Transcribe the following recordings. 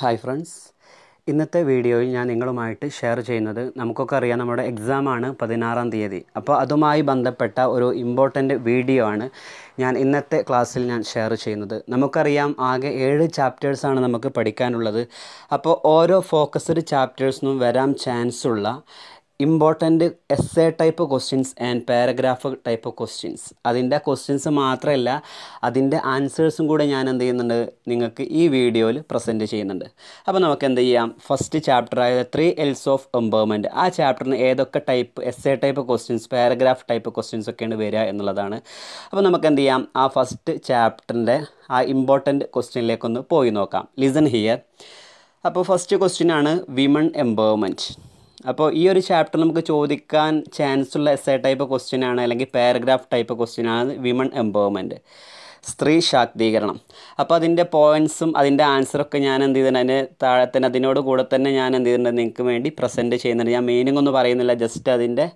hi friends ഇന്നത്തെ വീഡിയോയിൽ ഞാൻ നിങ്ങളുമായിട്ട് ഷെയർ ചെയ്യുന്നത് നമുക്കൊക്കെ അറിയാം നമ്മുടെ എക്സാമാണ് പതിനാറാം തീയതി അപ്പോൾ അതുമായി ബന്ധപ്പെട്ട ഒരു ഇമ്പോർട്ടൻ്റ് വീഡിയോ ആണ് ഞാൻ ഇന്നത്തെ ക്ലാസ്സിൽ ഞാൻ ഷെയർ ചെയ്യുന്നത് നമുക്കറിയാം ആകെ ഏഴ് ചാപ്റ്റേഴ്സാണ് നമുക്ക് പഠിക്കാനുള്ളത് അപ്പോൾ ഓരോ ഫോക്കസ്ഡ് ചാപ്റ്റേഴ്സിനും വരാൻ ചാൻസ് ഉള്ള important a type questions and paragraph type questions അതിൻ്റെ ക്വസ്റ്റ്യൻസ് മാത്രമല്ല അതിൻ്റെ ആൻസേഴ്സും കൂടെ ഞാൻ എന്ത് ചെയ്യുന്നുണ്ട് നിങ്ങൾക്ക് ഈ വീഡിയോയിൽ പ്രസൻറ്റ് ചെയ്യുന്നുണ്ട് അപ്പോൾ നമുക്ക് എന്ത് ചെയ്യാം ഫസ്റ്റ് ചാപ്റ്റർ ആയത് ത്രീ എൽസ് ഓഫ് എംപവർമെൻറ്റ് ആ ചാപ്റ്ററിന് ഏതൊക്കെ type essay type questions paragraph type questions ഒക്കെയാണ് വരിക എന്നുള്ളതാണ് അപ്പോൾ നമുക്ക് എന്ത് ചെയ്യാം ആ ഫസ്റ്റ് ചാപ്റ്ററിൻ്റെ ആ ഇമ്പോർട്ടൻറ്റ് ക്വസ്റ്റ്യനിലേക്കൊന്ന് പോയി നോക്കാം ലിസൺ ഹിയർ അപ്പോൾ ഫസ്റ്റ് ക്വസ്റ്റ്യൻ ആണ് വിമൺ എംപവർമെൻറ്റ് അപ്പോൾ ഈ ഒരു ചാപ്റ്റർ നമുക്ക് ചോദിക്കാൻ ചാൻസ് ഉള്ള എസ് എ ടൈപ്പ് ക്വസ്റ്റ്യൻ ആണ് അല്ലെങ്കിൽ പാരഗ്രാഫ് ടൈപ്പ് ക്വസ്റ്റ്യൻ ആണ് വിമൺ എംപവർമെൻറ്റ് സ്ത്രീ ശാക്തീകരണം അപ്പോൾ അതിൻ്റെ പോയിൻസും അതിൻ്റെ ആൻസറൊക്കെ ഞാൻ എന്ത് ചെയ്തിട്ടുണ്ട് അതിന് താഴെ തന്നെ അതിനോട് കൂടെ തന്നെ ഞാൻ എന്ത് ചെയ്തിട്ടുണ്ട് നിങ്ങൾക്ക് വേണ്ടി പ്രസൻറ്റ് ചെയ്യുന്നുണ്ട് ഞാൻ മീനിങ് ഒന്നും പറയുന്നില്ല ജസ്റ്റ് അതിൻ്റെ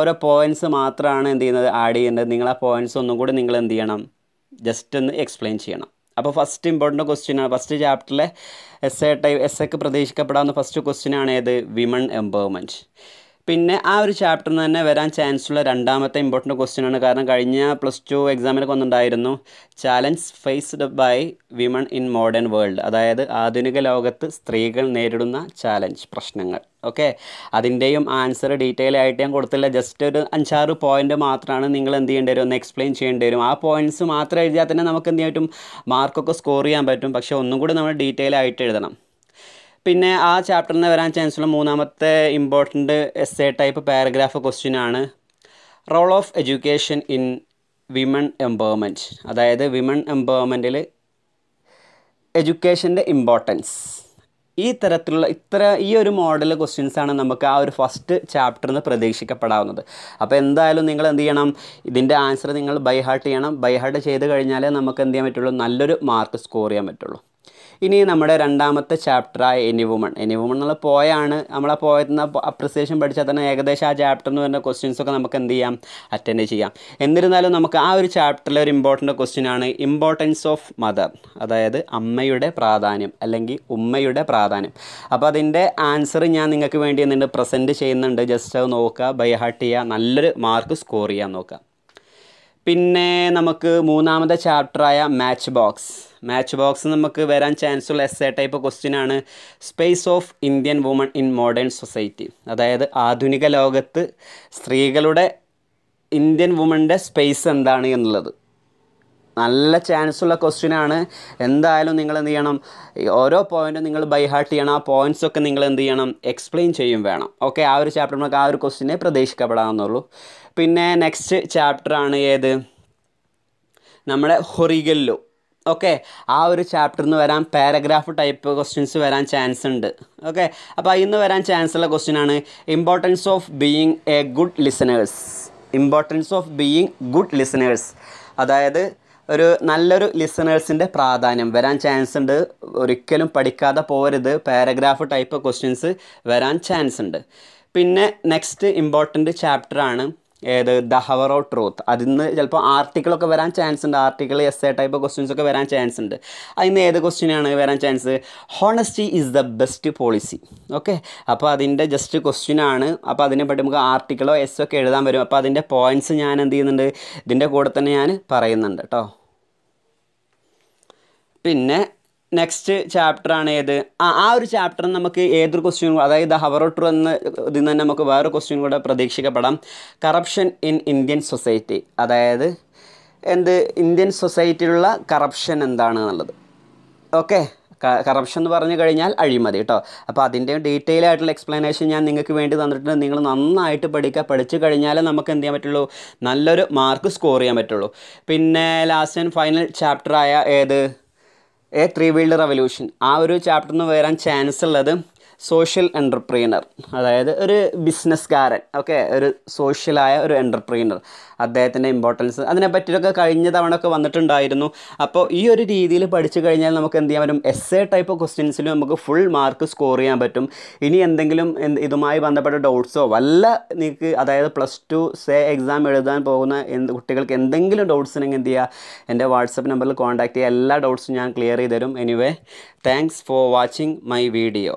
ഓരോ പോയിൻസ് മാത്രമാണ് എന്ത് ചെയ്യുന്നത് ആഡ് ചെയ്യേണ്ടത് നിങ്ങൾ ആ പോയിൻറ്സ് ഒന്നും കൂടി നിങ്ങൾ എന്ത് ചെയ്യണം ജസ്റ്റ് ഒന്ന് എക്സ്പ്ലെയിൻ ചെയ്യണം അപ്പോൾ ഫസ്റ്റ് ഇമ്പോർട്ടൻ്റ് ക്വസ്റ്റ്യനാണ് ഫസ്റ്റ് ചാപ്റ്ററിലെ എസ് എ ടൈ എസ് എക്ക് പ്രതീക്ഷിക്കപ്പെടാവുന്ന ഫസ്റ്റ് ക്വസ്റ്റ്യൻ ആണ് ഏത് വിമൺ എംപവർമെൻറ്റ് പിന്നെ ആ ഒരു ചാപ്റ്ററിൽ നിന്ന് തന്നെ വരാൻ ചാൻസ് ഉള്ള രണ്ടാമത്തെ ഇമ്പോർട്ടൻറ്റ് ക്വസ്റ്റ്യൻ ആണ് കാരണം കഴിഞ്ഞ പ്ലസ് ടു എക്സാമിനൊക്കെ ഒന്നുണ്ടായിരുന്നു challenge faced by women in modern world അതായത് ആധുനിക ലോകത്ത് സ്ത്രീകൾ നേരിടുന്ന ചാലഞ്ച് പ്രശ്നങ്ങൾ ഓക്കെ അതിൻ്റെയും ആൻസർ ഡീറ്റെയിൽ ആയിട്ട് ഞാൻ കൊടുത്തില്ല ജസ്റ്റ് ഒരു അഞ്ചാറ് പോയിൻ്റ് മാത്രമാണ് നിങ്ങൾ എന്ത് ചെയ്യേണ്ടി വരും ഒന്ന് എക്സ്പ്ലെയിൻ ചെയ്യേണ്ടി വരും ആ പോയിൻറ്റ്സ് മാത്രം എഴുതിയാൽ തന്നെ നമുക്ക് എന്ത് പറ്റും മാർക്കൊക്കെ സ്കോർ ചെയ്യാൻ പറ്റും പക്ഷേ ഒന്നും കൂടി നമ്മൾ ഡീറ്റെയിൽ ആയിട്ട് എഴുതണം പിന്നെ ആ ചാപ്റ്ററിൽ വരാൻ ചാൻസുള്ള മൂന്നാമത്തെ important essay type paragraph question ആണ് role of education in women empowerment അതായത് വിമൺ എംപവർമെൻറ്റിൽ എഡ്യൂക്കേഷൻ്റെ ഇമ്പോർട്ടൻസ് ഈ തരത്തിലുള്ള ഇത്ര ഈ ഒരു മോഡൽ ക്വസ്റ്റ്യൻസാണ് നമുക്ക് ആ ഒരു ഫസ്റ്റ് ചാപ്റ്ററിൽ നിന്ന് പ്രതീക്ഷിക്കപ്പെടാവുന്നത് അപ്പോൾ എന്തായാലും നിങ്ങൾ എന്ത് ചെയ്യണം ഇതിൻ്റെ ആൻസർ നിങ്ങൾ ബൈ ഹാർട്ട് ചെയ്യണം ബൈ ഹാർട്ട് ചെയ്ത് കഴിഞ്ഞാലേ നമുക്ക് എന്ത് ചെയ്യാൻ പറ്റുള്ളൂ നല്ലൊരു മാർക്ക് സ്കോർ ചെയ്യാൻ പറ്റുള്ളൂ ഇനി നമ്മുടെ രണ്ടാമത്തെ ചാപ്റ്ററായ എനി വുമൺ എനി വുമൺ എന്നുള്ള പോയാണ് നമ്മളെ പോയെന്ന അപ്രിസിയേഷൻ പഠിച്ചാൽ തന്നെ ഏകദേശം ആ ചാപ്റ്ററിൽ നിന്ന് വരുന്ന ക്വസ്റ്റ്യൻസൊക്കെ നമുക്ക് എന്ത് ചെയ്യാം അറ്റൻഡ് ചെയ്യാം എന്നിരുന്നാലും നമുക്ക് ആ ഒരു ചാപ്റ്ററിലെ ഒരു ഇമ്പോർട്ടൻ്റ് ക്വസ്റ്റ്യൻ ആണ് ഇമ്പോർട്ടൻസ് ഓഫ് മദർ അതായത് അമ്മയുടെ പ്രാധാന്യം അല്ലെങ്കിൽ ഉമ്മയുടെ പ്രാധാന്യം അപ്പോൾ അതിൻ്റെ ആൻസർ ഞാൻ നിങ്ങൾക്ക് വേണ്ടി എന്നിട്ട് പ്രസൻറ്റ് ചെയ്യുന്നുണ്ട് ജസ്റ്റ് അത് നോക്കുക ബൈഹാർട്ട് ചെയ്യുക നല്ലൊരു മാർക്ക് സ്കോർ ചെയ്യാൻ നോക്കുക പിന്നെ നമുക്ക് മൂന്നാമത്തെ ചാപ്റ്ററായ മാച്ച് ബോക്സ് മാച്ച് ബോക്സ് നമുക്ക് വരാൻ ചാൻസ് ഉള്ള എസ് എ ടൈപ്പ് ക്വസ്റ്റ്യൻ ആണ് space of Indian woman in modern society അതായത് ആധുനിക ലോകത്ത് സ്ത്രീകളുടെ ഇന്ത്യൻ വുമൻ്റെ സ്പേസ് എന്താണ് എന്നുള്ളത് നല്ല ചാൻസ് ഉള്ള ക്വസ്റ്റ്യൻ ആണ് എന്തായാലും നിങ്ങൾ എന്ത് ചെയ്യണം ഓരോ പോയിൻറ്റും നിങ്ങൾ ബൈ ഹാർട്ട് ചെയ്യണം ആ പോയിൻറ്റ്സ് ഒക്കെ നിങ്ങൾ എന്ത് ചെയ്യണം എക്സ്പ്ലെയിൻ ചെയ്യും വേണം ഓക്കെ ആ ഒരു ചാപ്റ്റർ നമുക്ക് ആ ഒരു ക്വസ്റ്റിനെ പ്രതീക്ഷിക്കപ്പെടാമെന്നുള്ളൂ പിന്നെ നെക്സ്റ്റ് ചാപ്റ്റർ ആണ് ഏത് നമ്മുടെ ഹൊറിഗല്ലോ ഓക്കെ ആ ഒരു ചാപ്റ്ററിൽ നിന്ന് വരാൻ പാരഗ്രാഫ് ടൈപ്പ് ക്വസ്റ്റ്യൻസ് വരാൻ ചാൻസ് ഉണ്ട് ഓക്കെ അപ്പോൾ ഇന്ന് വരാൻ ചാൻസ് ഉള്ള ക്വസ്റ്റ്യൻ ആണ് importance of being a good listeners importance of being good listeners അതായത് ഒരു നല്ലൊരു ലിസണേഴ്സിൻ്റെ പ്രാധാന്യം വരാൻ ചാൻസ് ഉണ്ട് ഒരിക്കലും പഠിക്കാതെ പോരുത് പാരഗ്രാഫ് ടൈപ്പ് ക്വസ്റ്റ്യൻസ് വരാൻ ചാൻസ് ഉണ്ട് പിന്നെ നെക്സ്റ്റ് ഇമ്പോർട്ടൻ്റ് ചാപ്റ്ററാണ് ഏത് ദ ഹവർ ഓഫ് ട്രൂത്ത് അതിൽ നിന്ന് ചിലപ്പോൾ ആർട്ടിക്കിളൊക്കെ വരാൻ ചാൻസ് ഉണ്ട് article essay type questions ഒക്കെ വരാൻ ചാൻസ് ഉണ്ട് നിന്ന് ഏത് ക്വസ്റ്റ്യനാണ് വരാൻ chance honesty is the best policy okay അപ്പോൾ അതിൻ്റെ ജസ്റ്റ് ക്വസ്റ്റ്യനാണ് അപ്പോൾ അതിനെ പറ്റി നമുക്ക് ആർട്ടിക്കിളോ എസ് ഒക്കെ എഴുതാൻ വരും അപ്പോൾ അതിൻ്റെ പോയിൻറ്റ്സ് ഞാൻ എന്ത് ചെയ്യുന്നുണ്ട് ഇതിൻ്റെ കൂടെ തന്നെ ഞാൻ പറയുന്നുണ്ട് കേട്ടോ പിന്നെ നെക്സ്റ്റ് ചാപ്റ്റർ ആണ് ഏത് ആ ആ ഒരു ചാപ്റ്റർ നമുക്ക് ഏതൊരു ക്വസ്റ്റ്യൻ അതായത് ഹവറോട്ടർ എന്ന ഇതിൽ നിന്ന് തന്നെ നമുക്ക് വേറൊരു ക്വസ്റ്റ്യൻ കൂടെ പ്രതീക്ഷിക്കപ്പെടാം കറപ്ഷൻ ഇൻ ഇന്ത്യൻ സൊസൈറ്റി അതായത് എന്ത് ഇന്ത്യൻ സൊസൈറ്റിയിലുള്ള കറപ്ഷൻ എന്താണ് എന്നുള്ളത് ഓക്കെ കറപ്ഷൻ എന്ന് പറഞ്ഞു കഴിഞ്ഞാൽ അഴിമതി കേട്ടോ അപ്പോൾ അതിൻ്റെ ഡീറ്റെയിൽ ആയിട്ടുള്ള എക്സ്പ്ലനേഷൻ ഞാൻ നിങ്ങൾക്ക് വേണ്ടി തന്നിട്ടുണ്ട് നിങ്ങൾ നന്നായിട്ട് പഠിക്കുക പഠിച്ചു കഴിഞ്ഞാൽ നമുക്ക് എന്ത് ചെയ്യാൻ പറ്റുള്ളൂ നല്ലൊരു മാർക്ക് സ്കോർ ചെയ്യാൻ പറ്റുള്ളൂ പിന്നെ ലാസ്റ്റ് ആൻഡ് ഫൈനൽ ചാപ്റ്ററായ ഏത് എ ത്രീ വീൽഡ് റവല്യൂഷൻ ആ ഒരു ചാപ്റ്ററിൽ നിന്ന് വരാൻ ചാൻസ് ഉള്ളത് സോഷ്യൽ എൻ്റർപ്രീനർ അതായത് ഒരു ബിസിനസ്സുകാരൻ ഓക്കെ ഒരു സോഷ്യലായ ഒരു എൻ്റർപ്രീനർ അദ്ദേഹത്തിൻ്റെ ഇമ്പോർട്ടൻസ് അതിനെ പറ്റിയൊക്കെ കഴിഞ്ഞ തവണ ഒക്കെ വന്നിട്ടുണ്ടായിരുന്നു അപ്പോൾ ഈ ഒരു രീതിയിൽ പഠിച്ചു കഴിഞ്ഞാൽ നമുക്ക് എന്ത് ചെയ്യാൻ പറ്റും എസ് എ ടൈപ്പ് ക്വസ്റ്റ്യൻസിൽ നമുക്ക് ഫുൾ മാർക്ക് സ്കോർ ചെയ്യാൻ പറ്റും ഇനി എന്തെങ്കിലും ഇതുമായി ബന്ധപ്പെട്ട ഡൗട്ട്സോ വല്ല നിങ്ങൾക്ക് അതായത് പ്ലസ് ടു സേ എക്സാം എഴുതാൻ പോകുന്ന എന്ത് കുട്ടികൾക്ക് എന്തെങ്കിലും ഡൗട്ട്സ് ഉണ്ടെങ്കിൽ എന്ത് ചെയ്യുക എൻ്റെ വാട്സപ്പ് നമ്പറിൽ കോൺടാക്റ്റ് ചെയ്യുക എല്ലാ ഡൗട്ട്സും ഞാൻ ക്ലിയർ ചെയ്ത് തരും anyway thanks for watching my video